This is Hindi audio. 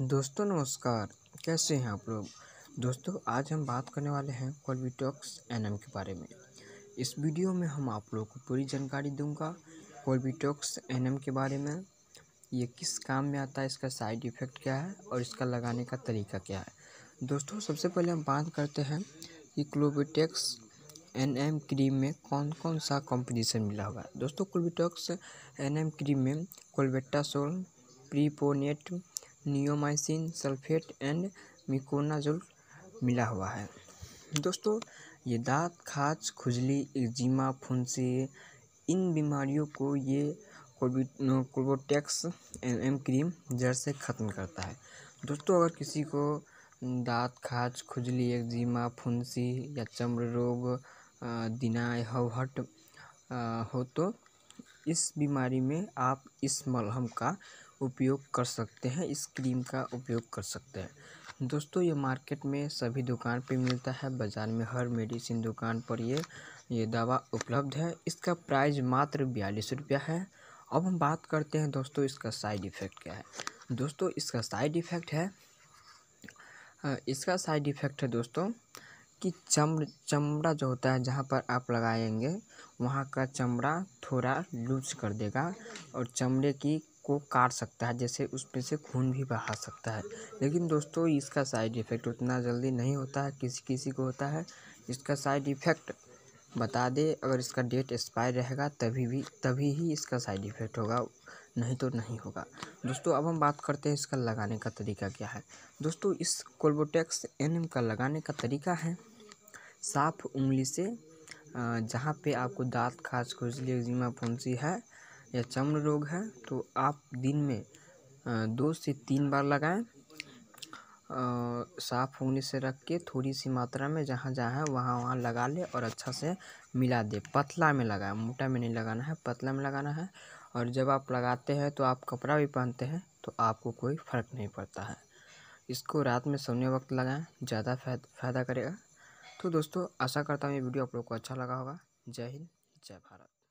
दोस्तों नमस्कार कैसे हैं आप लोग दोस्तों आज हम बात करने वाले हैं कॉलबीटॉक्स एनम के बारे में इस वीडियो में हम आप लोगों को पूरी जानकारी दूंगा कॉलबीटॉक्स एनम के बारे में ये किस काम में आता है इसका साइड इफ़ेक्ट क्या है और इसका लगाने का तरीका क्या है दोस्तों सबसे पहले हम बात करते हैं कि क्लोबिटेक्स एन एम क्रीम में कौन कौन सा कॉम्पिटिशन मिला हुआ है दोस्तों क्लोबीटॉक्स एन एम क्रीम में clobetasol propionate neomycin sulphate and miconazole मिला हुआ है दोस्तों ये दाँत खाज खुजली एक्जिमा फुंसी इन बीमारियों को ये कोबोटेक्स एन एम क्रीम जड़ से ख़त्म करता है दोस्तों अगर किसी को दांत खाज खुजली एक्जिमा फुंसी या चम्र रोग दिनाए हवहट हो तो इस बीमारी में आप इस मलहम का उपयोग कर सकते हैं इस क्रीम का उपयोग कर सकते हैं दोस्तों ये मार्केट में सभी दुकान पे मिलता है बाज़ार में हर मेडिसिन दुकान पर ये ये दवा उपलब्ध है इसका प्राइस मात्र बयालीस रुपया है अब हम बात करते हैं दोस्तों इसका साइड इफ़ेक्ट क्या है दोस्तों इसका साइड इफ़ेक्ट है इसका साइड इफ़ेक्ट है दोस्तों कि चम चमड़ा जो होता है जहाँ पर आप लगाएंगे वहाँ का चमड़ा थोड़ा लूज कर देगा और चमड़े की को काट सकता है जैसे उसमें से खून भी बहा सकता है लेकिन दोस्तों इसका साइड इफ़ेक्ट उतना जल्दी नहीं होता है किसी किसी को होता है इसका साइड इफ़ेक्ट बता दे अगर इसका डेट एक्सपायर रहेगा तभी भी तभी ही इसका साइड इफ़ेक्ट होगा नहीं तो नहीं होगा दोस्तों अब हम बात करते हैं इसका लगाने का तरीका क्या है दोस्तों इस कोल्बोटेक्स एन का लगाने का तरीका है साफ उंगली से जहाँ पे आपको दांत खास खुजली एक्जिमा फुंसी है या चमड़ रोग है तो आप दिन में दो से तीन बार लगाएं साफ उंगली से रख के थोड़ी सी मात्रा में जहाँ जहाँ है वहाँ वहाँ लगा ले और अच्छा से मिला दे पतला में लगाएं मोटा में नहीं लगाना है पतला में लगाना है और जब आप लगाते हैं तो आप कपड़ा भी पहनते हैं तो आपको कोई फ़र्क नहीं पड़ता है इसको रात में सोने वक्त लगाएं ज़्यादा फायदा करेगा तो दोस्तों आशा करता हूँ ये वीडियो आप लोग को अच्छा लगा होगा जय हिंद जय भारत